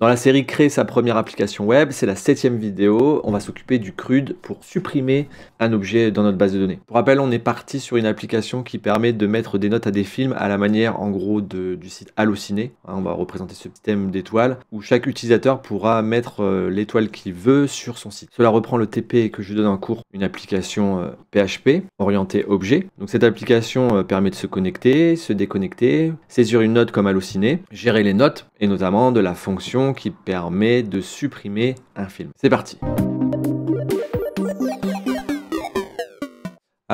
Dans la série Créer sa première application web, c'est la septième vidéo. On va s'occuper du crude pour supprimer un objet dans notre base de données. Pour rappel, on est parti sur une application qui permet de mettre des notes à des films à la manière en gros du site Allociné. Hein, on va représenter ce système d'étoiles où chaque utilisateur pourra mettre euh, l'étoile qu'il veut sur son site. Cela reprend le TP que je donne en cours, une application PHP euh, orientée objet. Donc cette application euh, permet de se connecter, se déconnecter, saisir une note comme Allociné, gérer les notes et notamment de la fonction qui permet de supprimer un film. C'est parti.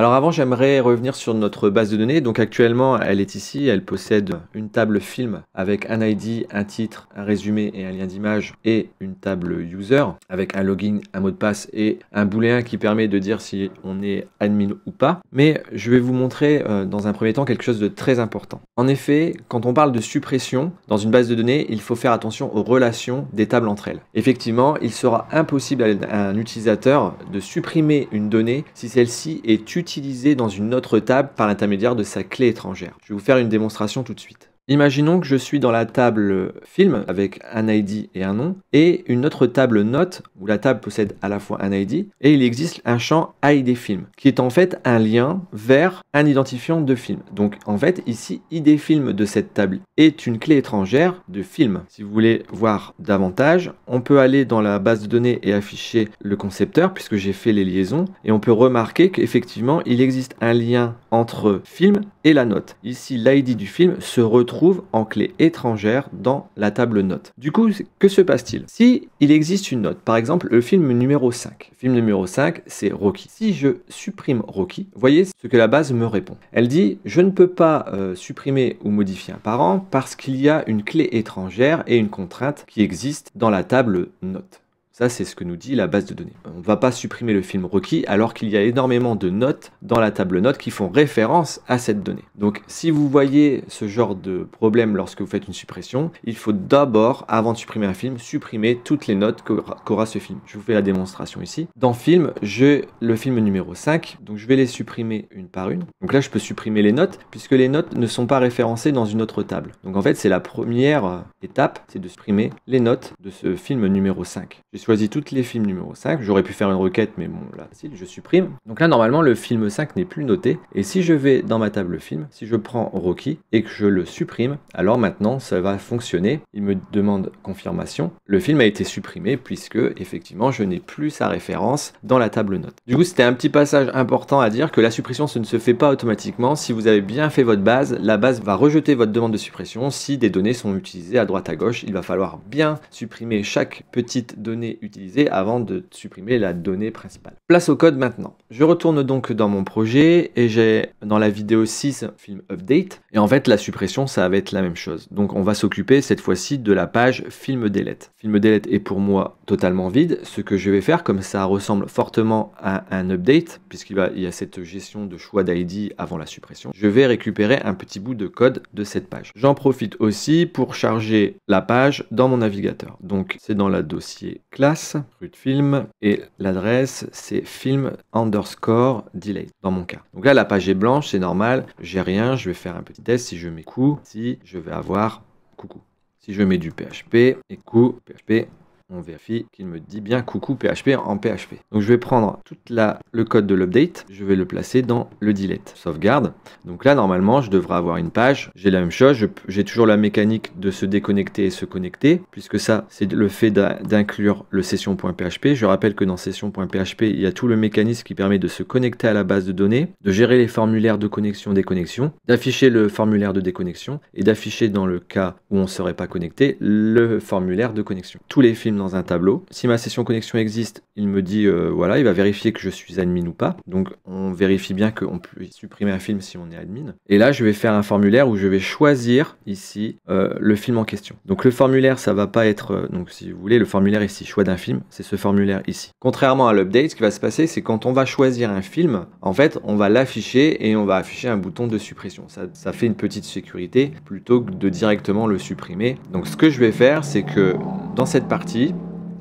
Alors avant, j'aimerais revenir sur notre base de données. Donc actuellement, elle est ici. Elle possède une table film avec un ID, un titre, un résumé et un lien d'image et une table user avec un login, un mot de passe et un booléen qui permet de dire si on est admin ou pas. Mais je vais vous montrer euh, dans un premier temps quelque chose de très important. En effet, quand on parle de suppression dans une base de données, il faut faire attention aux relations des tables entre elles. Effectivement, il sera impossible à un utilisateur de supprimer une donnée si celle-ci est utile utilisée dans une autre table par l'intermédiaire de sa clé étrangère. Je vais vous faire une démonstration tout de suite. Imaginons que je suis dans la table film avec un ID et un nom et une autre table note où la table possède à la fois un ID et il existe un champ ID film qui est en fait un lien vers un identifiant de film. Donc en fait ici ID film de cette table est une clé étrangère de film. Si vous voulez voir davantage, on peut aller dans la base de données et afficher le concepteur puisque j'ai fait les liaisons et on peut remarquer qu'effectivement il existe un lien entre film et la note. Ici l'ID du film se retrouve trouve en clé étrangère dans la table note. Du coup, que se passe-t-il Si il existe une note, par exemple le film numéro 5. film numéro 5, c'est Rocky. Si je supprime Rocky, voyez ce que la base me répond. Elle dit je ne peux pas euh, supprimer ou modifier un parent parce qu'il y a une clé étrangère et une contrainte qui existe dans la table note. Ça, c'est ce que nous dit la base de données. On ne va pas supprimer le film requis alors qu'il y a énormément de notes dans la table notes qui font référence à cette donnée. Donc, si vous voyez ce genre de problème lorsque vous faites une suppression, il faut d'abord, avant de supprimer un film, supprimer toutes les notes qu'aura ce film. Je vous fais la démonstration ici. Dans film, j'ai le film numéro 5, donc je vais les supprimer une par une. Donc là, je peux supprimer les notes puisque les notes ne sont pas référencées dans une autre table. Donc en fait, c'est la première étape, c'est de supprimer les notes de ce film numéro 5 choisis toutes les films numéro 5. J'aurais pu faire une requête, mais bon, là, si je supprime. Donc là, normalement, le film 5 n'est plus noté. Et si je vais dans ma table film, si je prends Rocky et que je le supprime, alors maintenant, ça va fonctionner. Il me demande confirmation. Le film a été supprimé puisque, effectivement, je n'ai plus sa référence dans la table note. Du coup, c'était un petit passage important à dire que la suppression, ce ne se fait pas automatiquement. Si vous avez bien fait votre base, la base va rejeter votre demande de suppression si des données sont utilisées à droite à gauche. Il va falloir bien supprimer chaque petite donnée utiliser avant de supprimer la donnée principale. Place au code maintenant. Je retourne donc dans mon projet et j'ai dans la vidéo 6 film update et en fait la suppression ça va être la même chose. Donc on va s'occuper cette fois-ci de la page film delete. Film delete est pour moi totalement vide. Ce que je vais faire comme ça ressemble fortement à un update puisqu'il y a cette gestion de choix d'ID avant la suppression, je vais récupérer un petit bout de code de cette page. J'en profite aussi pour charger la page dans mon navigateur. Donc c'est dans la dossier classe, rue de film et l'adresse c'est film under score delay dans mon cas. Donc là, la page est blanche, c'est normal, j'ai rien, je vais faire un petit test si je mets coup, si je vais avoir coucou. Si je mets du PHP et coup, PHP on vérifie qu'il me dit bien coucou PHP en PHP. Donc je vais prendre tout le code de l'update, je vais le placer dans le delete, sauvegarde. Donc là normalement je devrais avoir une page, j'ai la même chose, j'ai toujours la mécanique de se déconnecter et se connecter, puisque ça c'est le fait d'inclure le session.php. Je rappelle que dans session.php il y a tout le mécanisme qui permet de se connecter à la base de données, de gérer les formulaires de connexion-déconnexion, d'afficher le formulaire de déconnexion et d'afficher dans le cas où on ne serait pas connecté le formulaire de connexion. Tous les films un tableau. Si ma session connexion existe, il me dit, euh, voilà, il va vérifier que je suis admin ou pas. Donc on vérifie bien qu'on peut supprimer un film si on est admin. Et là, je vais faire un formulaire où je vais choisir ici euh, le film en question. Donc le formulaire, ça va pas être, euh, donc si vous voulez, le formulaire ici, choix d'un film, c'est ce formulaire ici. Contrairement à l'update, ce qui va se passer, c'est quand on va choisir un film, en fait, on va l'afficher et on va afficher un bouton de suppression. Ça, ça fait une petite sécurité plutôt que de directement le supprimer. Donc ce que je vais faire, c'est que dans cette partie,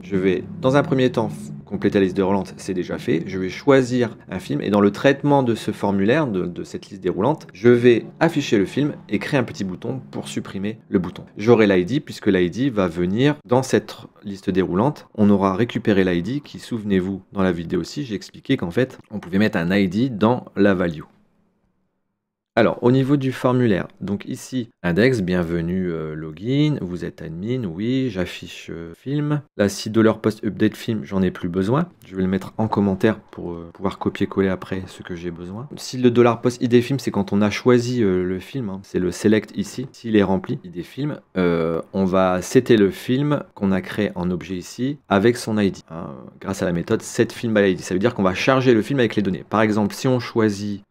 je vais dans un premier temps compléter la liste déroulante, c'est déjà fait. Je vais choisir un film et dans le traitement de ce formulaire, de, cette liste déroulante, je vais afficher le film et créer un petit bouton pour supprimer le bouton. J'aurai l'ID puisque l'ID va venir dans cette liste déroulante. On aura récupéré l'ID qui, souvenez-vous, dans la vidéo aussi, j'ai expliqué qu'en fait, on pouvait mettre un ID dans la value. Alors, au niveau du formulaire, donc ici, index, bienvenue, euh, login, vous êtes admin, oui, j'affiche euh, film. Là, si dollar post update film, j'en ai plus besoin. Je vais le mettre en commentaire pour euh, pouvoir copier-coller après ce que j'ai besoin. Si le dollar post id film, c'est quand on a choisi le film, hein. c'est le select ici. S'il est rempli, id film, on va setter le film qu'on a créé en objet ici avec son ID, hein. grâce à la méthode film by ID. Ça veut dire qu'on va charger le film avec les données. Par exemple, si on choisit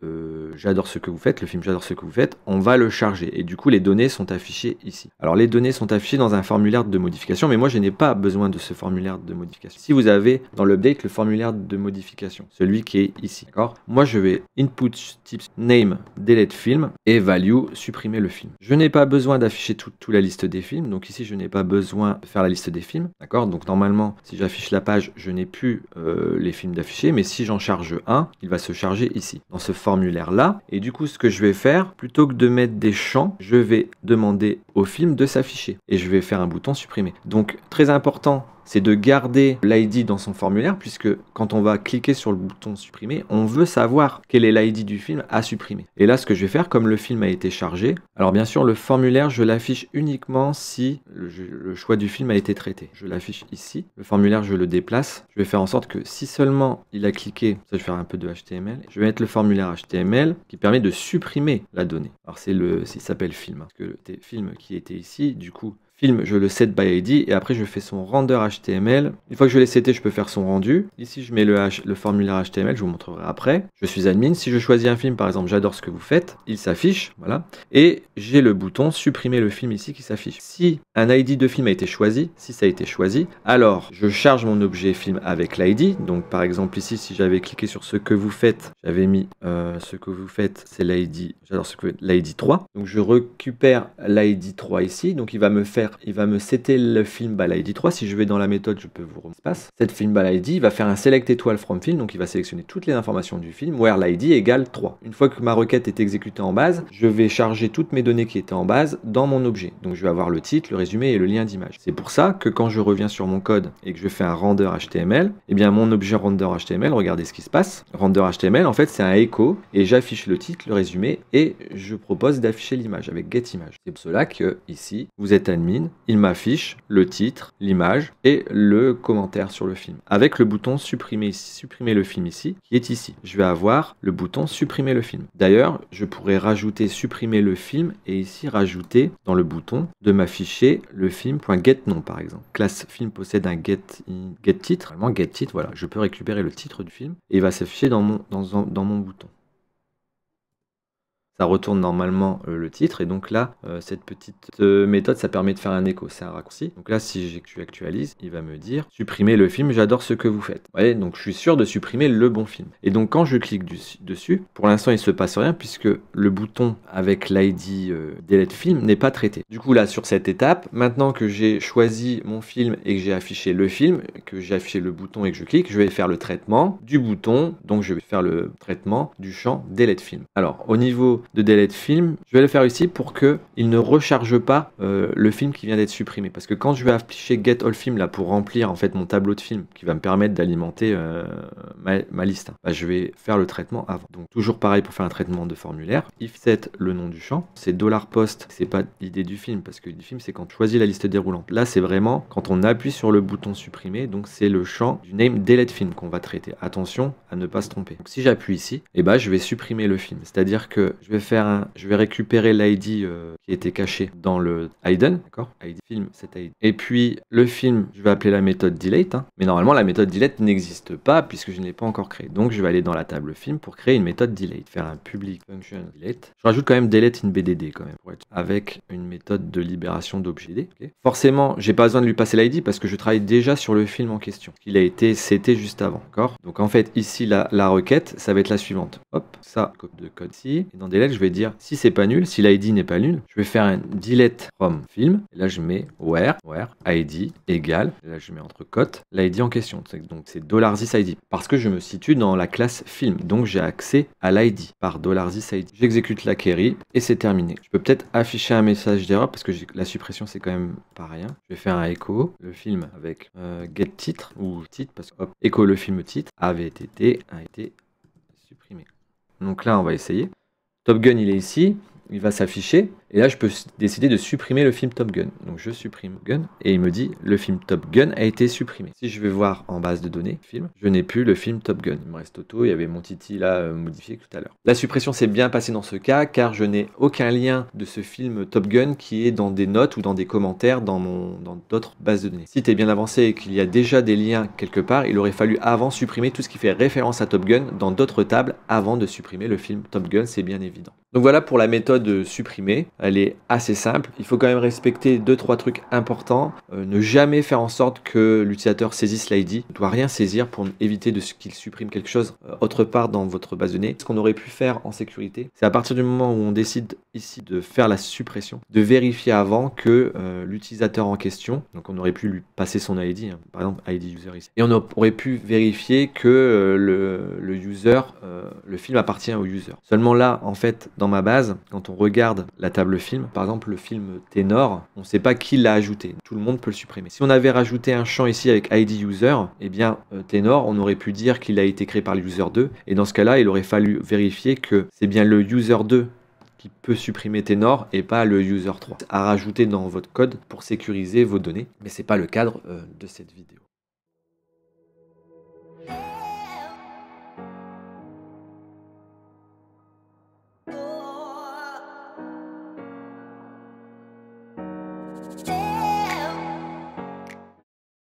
J'adore ce que vous faites, le film J'adore ce que vous faites, on va le charger. Et du coup, les données sont affichées ici. Alors, les données sont affichées dans un formulaire de modification, mais moi, je n'ai pas besoin de ce formulaire de modification. Si vous avez dans l'update le formulaire de modification, celui qui est ici, d'accord Moi, je vais input type name delete film et value supprimer le film. Je n'ai pas besoin d'afficher toute la liste des films, donc ici, je n'ai pas besoin de faire la liste des films, d'accord Donc, normalement, si j'affiche la page, je n'ai plus euh, les films d'afficher, mais si j'en charge un, il va se charger ici, dans ce formulaire-là. Et du coup, ce que je vais faire, plutôt que de mettre des champs, je vais demander au film de s'afficher. Et je vais faire un bouton supprimer. Donc, très important c'est de garder l'ID dans son formulaire, puisque quand on va cliquer sur le bouton supprimer, on veut savoir quel est l'ID du film à supprimer. Et là, ce que je vais faire, comme le film a été chargé, alors bien sûr, le formulaire, je l'affiche uniquement si le, choix du film a été traité. Je l'affiche ici. Le formulaire, je le déplace. Je vais faire en sorte que si seulement il a cliqué, ça, je vais faire un peu de HTML. Je vais mettre le formulaire HTML qui permet de supprimer la donnée. Alors, c'est le, s'appelle film. Hein, parce que le film qui était ici, du coup, film, je le set by ID et après je fais son render HTML. Une fois que je l'ai seté, je peux faire son rendu. Ici, je mets le, le formulaire HTML, je vous montrerai après. Je suis admin. Si je choisis un film, par exemple, j'adore ce que vous faites, il s'affiche, voilà. Et j'ai le bouton supprimer le film ici qui s'affiche. Si un ID de film a été choisi, si ça a été choisi, alors je charge mon objet film avec l'ID. Donc par exemple ici, si j'avais cliqué sur ce que vous faites, j'avais mis euh, ce que vous faites, c'est l'ID, j'adore ce que l'ID 3. Donc je récupère l'ID 3 ici, donc il va me faire il va me setter le film by id 3. Si je vais dans la méthode, je peux vous se passe. Cette film by va faire un select étoile from film, donc il va sélectionner toutes les informations du film, where l'ID égale 3. Une fois que ma requête est exécutée en base, je vais charger toutes mes données qui étaient en base dans mon objet. Donc je vais avoir le titre, le résumé et le lien d'image. C'est pour ça que quand je reviens sur mon code et que je fais un render HTML, eh bien mon objet render HTML, regardez ce qui se passe. Render HTML, en fait, c'est un écho et j'affiche le titre, le résumé et je propose d'afficher l'image avec get image. C'est pour cela que ici, vous êtes admis il m'affiche le titre, l'image et le commentaire sur le film. Avec le bouton supprimer, supprimer le film ici, qui est ici. Je vais avoir le bouton supprimer le film. D'ailleurs, je pourrais rajouter supprimer le film et ici rajouter dans le bouton de m'afficher le film.getNom par exemple. Classe film possède un get, get titre. Vraiment, get voilà. Je peux récupérer le titre du film et il va s'afficher dans mon, dans, dans mon bouton ça retourne normalement euh, le titre. Et donc là, euh, cette petite euh, méthode, ça permet de faire un écho, c'est un raccourci. Donc là, si j'actualise, il va me dire supprimer le film, j'adore ce que vous faites. Vous voyez, donc je suis sûr de supprimer le bon film. Et donc quand je clique dessus, pour l'instant, il se passe rien puisque le bouton avec l'ID délai Delete Film n'est pas traité. Du coup, là, sur cette étape, maintenant que j'ai choisi mon film et que j'ai affiché le film, que j'ai affiché le bouton et que je clique, je vais faire le traitement du bouton. Donc je vais faire le traitement du champ Delete Film. Alors, au niveau de délai de film, je vais le faire ici pour que il ne recharge pas euh, le film qui vient d'être supprimé. Parce que quand je vais afficher get all film là pour remplir en fait mon tableau de film qui va me permettre d'alimenter euh, ma, liste, bah, je vais faire le traitement avant. Donc toujours pareil pour faire un traitement de formulaire. If set le nom du champ, c'est dollar post, c'est pas l'idée du film parce que du film c'est quand tu choisis la liste déroulante. Là c'est vraiment quand on appuie sur le bouton supprimer, donc c'est le champ du name de film qu'on va traiter. Attention à ne pas se tromper. Donc si j'appuie ici, et eh bah, je vais supprimer le film. C'est-à-dire que je vais faire un, je vais récupérer l'ID euh, qui était caché dans le Hayden, d'accord ID film, cet id, Et puis le film, je vais appeler la méthode delete, hein. mais normalement la méthode delete n'existe pas puisque je ne l'ai pas encore créé, Donc je vais aller dans la table film pour créer une méthode delete, faire un public function delete. Je rajoute quand même delete une BDD quand même avec une méthode de libération d'objet okay. Forcément, j'ai pas besoin de lui passer l'ID parce que je travaille déjà sur le film en question. Il a été c'était juste avant, d'accord Donc en fait ici la, requête, ça va être la suivante. Hop, ça copie de code ici et dans delete je vais dire si c'est pas nul, si l'ID n'est pas nul, je vais faire un delete from film. là, je mets where, where ID égale. là, je mets entre cotes l'ID en question. Donc c'est $id parce que je me situe dans la classe film. Donc j'ai accès à l'ID par $id. J'exécute la query et c'est terminé. Je peux peut-être afficher un message d'erreur parce que la suppression c'est quand même pas rien. Je vais faire un echo le film avec euh, get titre ou titre parce que hop, echo le film titre avait été a été supprimé. Donc là, on va essayer. Top Gun, il est ici, il va s'afficher. Et là, je peux décider de supprimer le film Top Gun. Donc je supprime Gun et il me dit le film Top Gun a été supprimé. Si je vais voir en base de données, film, je n'ai plus le film Top Gun. Il me reste auto, il y avait mon titi là euh, modifié tout à l'heure. La suppression s'est bien passée dans ce cas car je n'ai aucun lien de ce film Top Gun qui est dans des notes ou dans des commentaires dans mon dans d'autres bases de données. Si tu es bien avancé et qu'il y a déjà des liens quelque part, il aurait fallu avant supprimer tout ce qui fait référence à Top Gun dans d'autres tables avant de supprimer le film Top Gun, c'est bien évident. Donc voilà pour la méthode euh, supprimer elle est assez simple. Il faut quand même respecter deux trois trucs importants. Euh, ne jamais faire en sorte que l'utilisateur saisisse l'ID. Ne doit rien saisir pour éviter de qu'il supprime quelque chose euh, autre part dans votre base de données. Ce qu'on aurait pu faire en sécurité, c'est à partir du moment où on décide ici de faire la suppression, de vérifier avant que euh, l'utilisateur en question, donc on aurait pu lui passer son ID, hein, par exemple ID user ici, et on aurait pu vérifier que le, user, le film appartient au user. Seulement là, en fait, dans ma base, quand on regarde la table le film, par exemple le film ténor, on ne sait pas qui l'a ajouté. Tout le monde peut le supprimer. Si on avait rajouté un champ ici avec ID user, eh bien euh, ténor, on aurait pu dire qu'il a été créé par le user 2. Et dans ce cas-là, il aurait fallu vérifier que c'est bien le user 2 qui peut supprimer Ténor et pas le user 3 à rajouter dans votre code pour sécuriser vos données. Mais c'est pas le cadre euh, de cette vidéo.